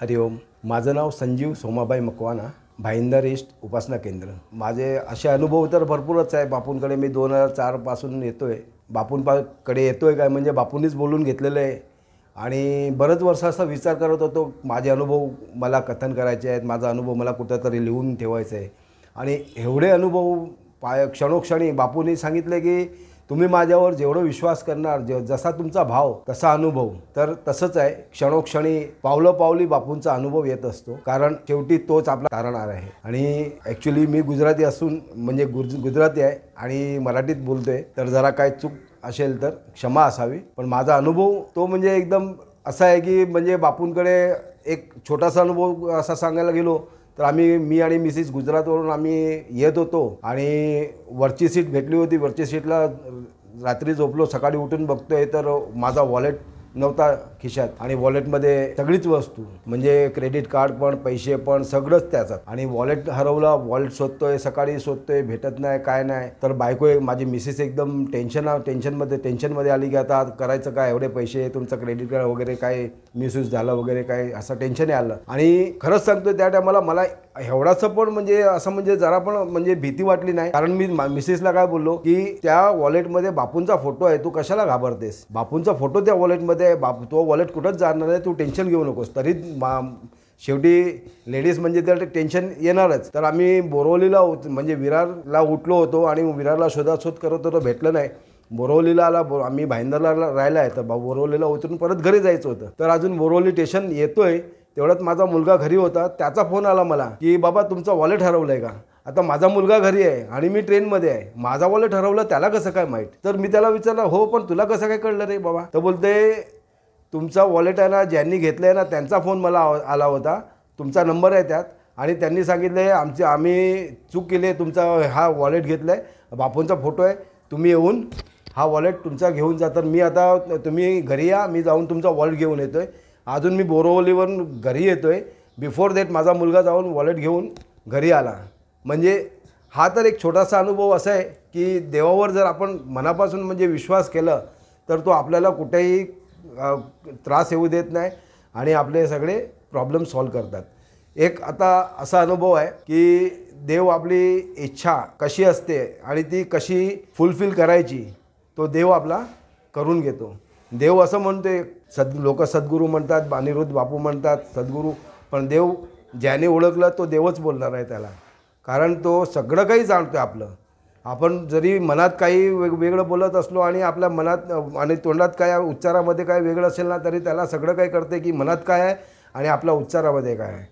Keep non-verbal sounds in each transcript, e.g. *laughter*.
हरिओम माझं नाव संजीव सोमाबाई मकवाना भाईंदर इष्ट उपासना केंद्र माझे असे अनुभव तर भरपूरच आहे बापूंकडे मी दोन हजार चारपासून येतो आहे बापूंपाकडे येतो आहे काय म्हणजे बापूंनीच बोलून घेतलेलं आहे आणि बरंच वर्ष असा विचार करत होतो माझे अनुभव मला कथन करायचे आहेत माझा अनुभव मला कुठंतरी लिहून ठेवायचा आहे आणि एवढे अनुभव पाय क्षणोक्षणी बापूंनी सांगितले की तुम्ही माझ्यावर जेवढं विश्वास करणार जे जसा तुमचा भाव तसा अनुभव तर तसंच आहे क्षणोक्षणी पावलं पावली बापूंचा अनुभव येत असतो कारण शेवटी तोच आपला कारणार आहे आणि ॲक्च्युली मी गुजराती असून म्हणजे गुजराती आहे आणि मराठीत बोलतोय तर जरा काय चूक असेल तर क्षमा असावी पण माझा अनुभव तो म्हणजे एकदम असा आहे की म्हणजे बापूंकडे एक छोटासा अनुभव असा सांगायला गेलो तर आम्ही मी आणि मिसेस गुजरातवरून आम्ही येत होतो आणि वरची सीट भेटली होती वरची सीटला रात्री झोपलो सकाळी उठून बघतोय तर माझा वॉलेट नव्हता खिशात आणि वॉलेटमध्ये सगळीच वस्तू म्हणजे क्रेडिट कार्ड पण पैसे पण सगळंच त्याचं आणि वॉलेट हरवलं वॉलेट शोधतोय सकाळी शोधतोय भेटत नाही काय नाही तर बायको माझी मिसेस एकदम टेन्शन टेन्शनमध्ये टेन्शनमध्ये आली की आता करायचं काय एवढे पैसे तुमचं क्रेडिट कार्ड वगैरे काय मिसयूज झालं वगैरे काय असं टेन्शन आलं आणि खरंच सांगतोय त्या टायमाला मला एवढाचं पण म्हणजे असं म्हणजे जरा पण म्हणजे भीती वाटली नाही कारण मी मिसेसला काय बोललो की त्या वॉलेटमध्ये बापूंचा फोटो आहे तू कशाला घाबरतेस बापूंचा फोटो त्या वॉलेटमध्ये बाप तो वॉलेट कुठंच जाणार आहे तू टेन्शन घेऊ नकोस तरी शेवटी लेडीज म्हणजे तर टेन्शन येणारच तर आम्ही बोरवलीला म्हणजे विरारला उठलो होतो आणि विरारला शोधाशोध करत होतो भेटलं नाही बोरवलीला आला बो आम्ही भाईंदरला राहिला आहे तर बा बोरवलीला उतरून परत घरी जायचं होतं तर अजून बोरवली स्टेशन येतोय तेवढ्यात माझा मुलगा घरी होता त्याचा फोन आला मला की बाबा तुमचं वॉलेट हरवलं आहे का आता माझा मुलगा घरी आहे आणि मी ट्रेनमध्ये आहे माझा वॉलेट हरवलं त्याला कसं काय माहीत तर मी त्याला विचारलं हो पण तुला कसं काय कळलं रे बाबा तर बोलते तुमचा वॉलेट आहे ना ज्यांनी घेतलं आहे ना त्यांचा फोन मला आला होता तुमचा नंबर आहे त्यात आणि त्यांनी सांगितलं आहे आमची आम्ही चूक केली आहे तुमचा हा वॉलेट घेतलं आहे बापूंचा फोटो आहे तुम्ही येऊन हा वॉलेट तुमचा घेऊन जा तर मी आता तुम्ही घरी या मी जाऊन तुमचा वॉलेट घेऊन येतो आहे अजून मी बोरोवलीवरून घरी येतो आहे बिफोर दॅट माझा मुलगा जाऊन वॉलेट घेऊन घरी आला म्हणजे हा तर एक छोटासा अनुभव असा आहे की देवावर जर आपण मनापासून म्हणजे विश्वास केला तर तो आपल्याला कुठेही त्रास येऊ देत नाही आणि आपले सगळे प्रॉब्लेम सॉल्व करतात एक आता असा अनुभव आहे की देव आपली इच्छा कशी असते आणि ती कशी फुलफिल करायची तो देव आपला करून घेतो देव असं म्हणते सद् लोक सद्गुरू म्हणतात अनिरुद्ध बापू म्हणतात सद्गुरू पण देव ज्याने ओळखलं तो देवच बोलणार आहे त्याला कारण तो सगळं काही जाणतो आहे आपलं आपण जरी मनात काही वेगळं बोलत असलो आणि आपल्या मनात आणि तोंडात काय उच्चारामध्ये काय वेगळं असेल ना तरी त्याला सगळं काही करते की मनात काय आहे आणि आपल्या उच्चारामध्ये काय आहे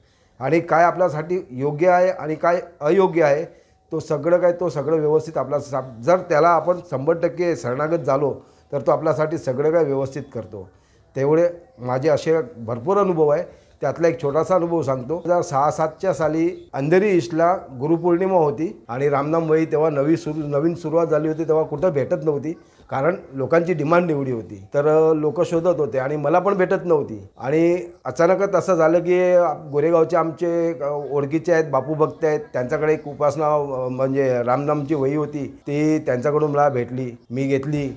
आणि काय आपल्यासाठी योग्य आहे आणि काय अयोग्य आहे तो सगळं काय तो सगळं व्यवस्थित आपला जर त्याला आपण शंभर टक्के शरणागत झालो तर तो आपल्यासाठी सगळं काय व्यवस्थित करतो तेवढे माझे असे भरपूर अनुभव आहे त्यातला एक छोटासा अनुभव सांगतो हजार सहा सातच्या साली अंधेरी ईस्टला गुरुपौर्णिमा होती आणि रामनाम वही तेव्हा नवी सुरू नवीन सुरुवात झाली होती तेव्हा कुठं भेटत नव्हती कारण लोकांची डिमांड एवढी होती तर लोक शोधत होते आणि मला पण भेटत नव्हती आणि अचानकच असं झालं की गोरेगावचे आमचे ओळखीचे आहेत बापू भक्त आहेत त्यांच्याकडे एक उपासना म्हणजे रामनामची वही होती ती त्यांच्याकडून मला भेटली मी घेतली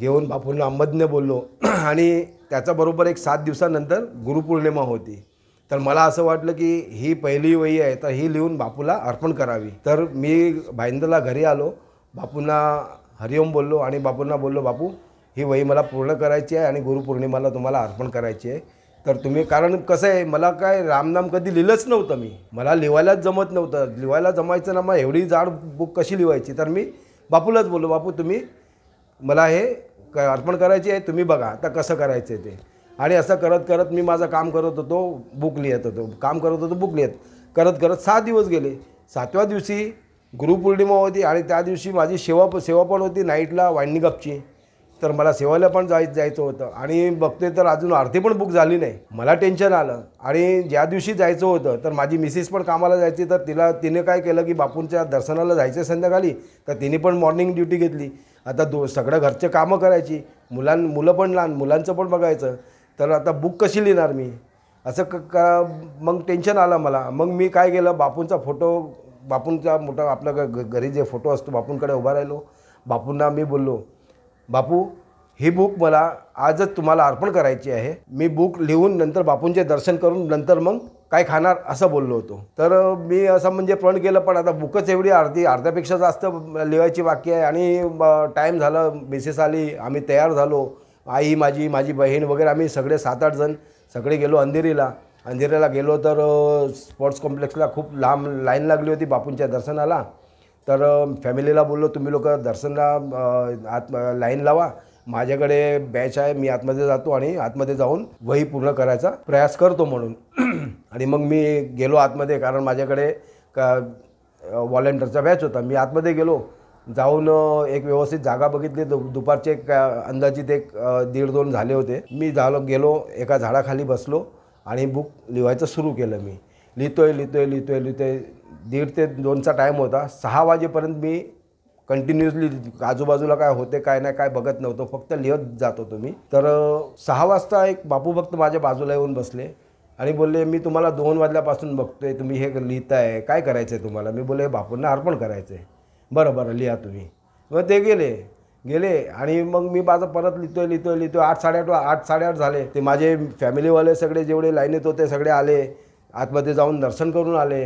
घेऊन बापूंना अहमदने बोललो *clears throat* आणि त्याच्याबरोबर एक सात दिवसानंतर गुरुपौर्णिमा होती तर मला असं वाटलं की ही पहिली वही आहे तर ही लिहून बापूला अर्पण करावी तर मी भाईंदरला घरी आलो बापूंना हरिओम बोललो आणि बापूंना बोललो बापू ही वही मला पूर्ण करायची आहे आणि गुरुपौर्णिमाला तुम्हाला अर्पण करायची आहे तर तुम्ही कारण कसं आहे मला काय रामनाम कधी लिहिलंच नव्हतं मी मला लिवायलाच जमत नव्हतं लिवायला जमायचं ना मग एवढी जाड बुक कशी लिवायची तर मी बापूलाच बोललो बापू तुम्ही मला हे क अर्पण करायची आहे तुम्ही बघा आता कसं करायचं ते आणि असं करत करत मी माझं काम करत होतो बुक लिहित होतो काम करत होतो बुक लिहित करत करत सात दिवस गेले सातव्या दिवशी गुरुपौर्णिमा होती आणि त्या दिवशी माझी सेवा सेवा पण होती नाईटला वाणिगपची तर मला सेवाला पण जाय जायचं होतं आणि बघते तर अजून आरती पण बुक झाली नाही मला टेन्शन आलं आणि ज्या दिवशी जायचं होतं तर माझी मिसेस पण कामाला जायची तर तिला तिने काय केलं की बापूंच्या दर्शनाला जायचं संध्याकाळी तर तिने पण मॉर्निंग ड्युटी घेतली आता दो सगळं घरचे कामं करायची मुलां मुलं पण लहान मुलांचं पण बघायचं तर आता बुक कशी लिहिणार मी असं क का मग टेन्शन आलं मला मग मी काय केलं बापूंचा फोटो बापूंचा मोठा आपला घरी जे फोटो असतो बापूंकडे उभा राहिलो बापूंना मी बोललो बापू ही बुक मला आजच तुम्हाला अर्पण करायची आहे मी बुक लिहून नंतर बापूंचे दर्शन करून नंतर मग काय खाणार असं बोललो होतो तर मी असं म्हणजे प्रण गेलं पण आता बुकच एवढी अर्धी अर्ध्यापेक्षा जास्त लिहायची बाकी आहे आणि टाईम झालं मिसेस आली आम्ही तयार झालो आई माझी माझी बहीण वगैरे आम्ही सगळे सात आठ जण सगळे गेलो अंधेरीला अंधेरीला गेलो तर स्पोर्ट्स कॉम्प्लेक्सला खूप लांब लाईन लागली होती बापूंच्या दर्शनाला तर फॅमिलीला बोललो तुम्ही लोक दर्शनला आत लाईन लावा माझ्याकडे बॅच आहे मी आतमध्ये जातो आणि आतमध्ये जाऊन वही पूर्ण करायचा प्रयास करतो म्हणून *clears throat* आणि मग मी गेलो आतमध्ये कारण माझ्याकडे का वॉलेंटरचा बॅच होता मी आतमध्ये गेलो जाऊन एक व्यवस्थित जागा बघितली दु दुपारचे का अंदाजित एक दीड दोन झाले होते मी झालो गेलो एका झाडाखाली बसलो आणि बुक लिहायचं सुरू केलं मी लिहितोय लिहितोय लिहितोय लिहितोय दीड ते दोनचा टाईम होता सहा वाजेपर्यंत मी कंटिन्युअसली आजूबाजूला काय होते काय नाही काय बघत नव्हतो फक्त लिहत जात होतो मी तर सहा वाजता एक बापू भक्त माझ्या बाजूला येऊन बसले आणि बोलले मी तुम्हाला दोन वाजल्यापासून बघतोय तुम्ही हे लिहिताय काय करायचं आहे तुम्हाला मी बोलले बापूंना अर्पण करायचं आहे बरं बरं लिहा तुम्ही मग ते गेले गेले आणि मग मी माझं परत लिहितोय लिहितोय लिहितोय आठ साडेआठ आठ साडेआठ झाले ते माझे फॅमिलीवाले सगळे जेवढे लाईनीत होते सगळे आले आतमध्ये जाऊन दर्शन करून आले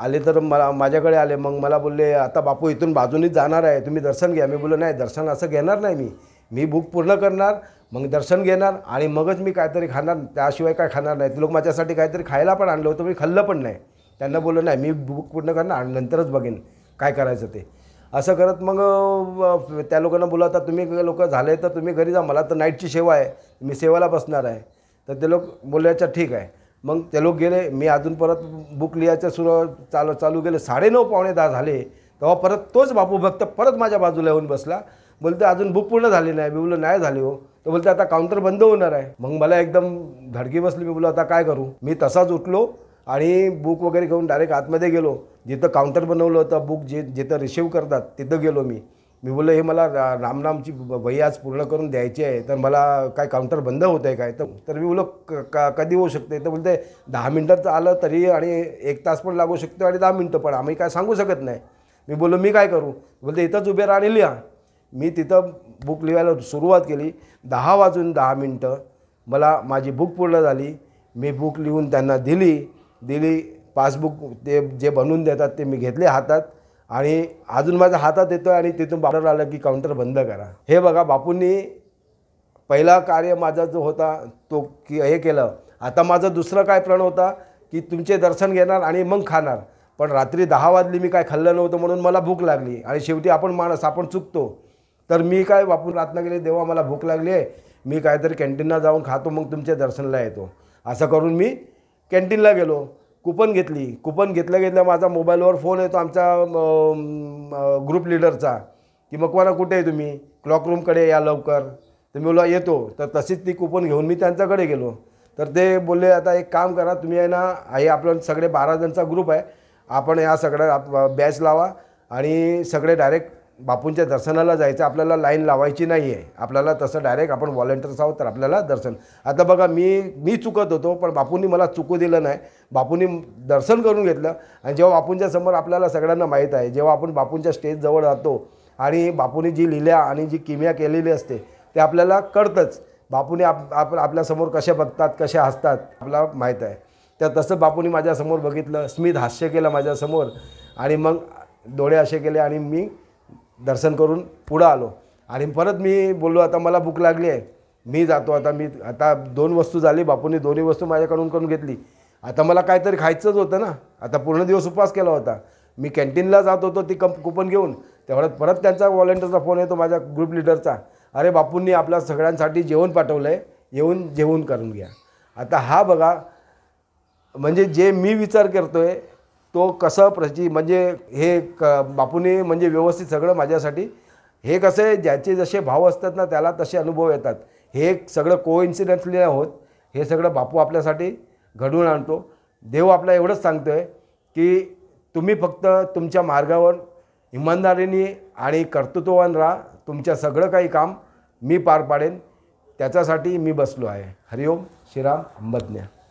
आले तर मला माझ्याकडे आले मग मला बोलले आता बापू इथून बाजूनीच जाणार आहे तुम्ही दर्शन घ्या मी बोललो नाही दर्शन असं घेणार नाही मी मी बुक पूर्ण करणार मग दर्शन घेणार आणि मगच मी काहीतरी खाणार त्याशिवाय काय खाणार नाही ते लोक माझ्यासाठी काहीतरी खायला पण आणलं होतं मी खाल्लं पण नाही त्यांना बोललो नाही मी बुक पूर्ण करणार आणि नंतरच बघेन काय करायचं ते असं करत मग त्या लोकांना बोलावता तुम्ही लोक झाले तर तुम्ही घरी जा मला तर नाईटची सेवा आहे मी सेवाला बसणार आहे तर ते लोक बोलले अच्छा ठीक आहे मग ते लोक गेले मी अजून परत बुक लिहायचं सुरू चालू चालू गेले साडेनऊ पावणे दहा झाले तेव्हा परत तोच बापू भक्त परत माझ्या बाजूला येऊन बसला बोलते अजून बुक पूर्ण झाली नाही मी बोललो नाही झाले हो तर बोलते आता काउंटर बंद होणार आहे मग मला एकदम धडकी बसली मी बोललो आता काय करू मी तसाच उठलो आणि बुक वगैरे घेऊन डायरेक्ट आतमध्ये गेलो जिथं काउंटर बनवलं होतं बुक जे जिथं रिसिव्ह करतात तिथं गेलो मी मी बोललो हे मला रा रामनामची वही आज पूर्ण करून द्यायची आहे तर मला काय काउंटर बंद होत आहे काय तर मी बोललो का कधी होऊ शकते तर बोलते दहा मिनटाचं आलं तरी आणि एक तास पण लागू शकतो आणि दहा मिनटं पण आम्ही काय सांगू शकत नाही मी बोललो मी काय करू बोलते इथंच उभे राहणे लिहा मी तिथं बुक लिहायला सुरुवात केली दहा वाजून दहा मिनटं मला माझी बुक पूर्ण झाली मी बुक लिहून त्यांना दिली दिली पासबुक ते जे बनवून देतात ते मी घेतले हातात आणि अजून माझा हातात येतो आहे आणि तिथून बापरावर आलं की काउंटर बंद करा हे बघा बापूंनी पहिला कार्य माझा जो होता तो की हे केलं आता माझा दुसरा काय प्रण होता की तुमचे दर्शन घेणार आणि मग खाणार पण रात्री दहा वाजली मी काय खाल्लं नव्हतं म्हणून मला भूक लागली आणि शेवटी आपण माणस आपण चुकतो तर मी काय बापून प्रार्थना गेले देवा मला भूक लागली आहे मी काहीतरी कॅन्टीनला जाऊन खातो मग तुमच्या दर्शनला येतो असं करून मी कॅन्टीनला गेलो कुपन घेतली कुपन घेतल्या घेतल्या माझा मोबाईलवर फोन येतो आमच्या ग्रुप लिडरचा की मग मला कुठे आहे तुम्ही क्लॉक रूमकडे या लवकर तर मी बोला येतो तर तशीच ती कुपन घेऊन मी त्यांच्याकडे गेलो तर ते बोलले आता एक काम करा तुम्ही आहे ना हे आपलं सगळे बारा जणचा ग्रुप आहे आपण या सगळ्या बॅच लावा आणि सगळे डायरेक्ट बापूंच्या दर्शनाला जायचं आपल्याला लाईन लावायची नाही आहे आपल्याला तसं डायरेक्ट आपण व्हॉलेंटियर्स आहोत तर आपल्याला दर्शन आता बघा मी मी चुकत होतो पण बापूंनी मला चुकू दिलं नाही बापूंनी दर्शन करून घेतलं आणि जेव्हा बापूंच्या समोर आपल्याला सगळ्यांना माहीत आहे जेव्हा आपण बापूंच्या स्टेजजवळ राहतो आणि बापूंनी जी लिहिल्या आणि जी किम्या केलेली असते ते आपल्याला कळतंच बापूने आप आपल्यासमोर कशा बघतात कसे हसतात आपल्याला माहीत आहे तर तसं बापूने माझ्यासमोर बघितलं स्मित हास्य केलं माझ्यासमोर आणि मग डोळे असे केले आणि मी दर्शन करून पुढं आलो आणि परत मी बोललो आता मला भूक लागली आहे मी जातो आता मी आता दोन वस्तू झाली बापूंनी दोन्ही वस्तू माझ्याकडून करून घेतली आता मला काहीतरी खायचंच होतं ना आता पूर्ण दिवस उपवास केला होता मी कॅन्टीनला जात होतो ती कम कुपन घेऊन तेवढ्यात परत त्यांचा व्हॉलेंटिअरचा फोन येतो माझ्या ग्रुप लिडरचा अरे बापूंनी आपल्या सगळ्यांसाठी जेवण पाठवलं आहे येऊन जेवण करून घ्या आता हा बघा म्हणजे जे मी विचार करतो आहे तो कसं प्रजी म्हणजे हे क बापूने म्हणजे व्यवस्थित सगळं माझ्यासाठी हे कसे ज्याचे जसे भाव असतात ना त्याला तसे अनुभव येतात हे सगळं को इन्सिडेंटली आहोत हे सगळं बापू आपल्यासाठी घडवून आणतो देव आपला एवढंच सांगतो आहे की तुम्ही फक्त तुमच्या मार्गावर इमानदारीने आणि कर्तृत्ववान राहा तुमच्या सगळं काही काम मी पार पाडेन त्याच्यासाठी मी बसलो आहे हरिओम श्रीराम अंबज्ञा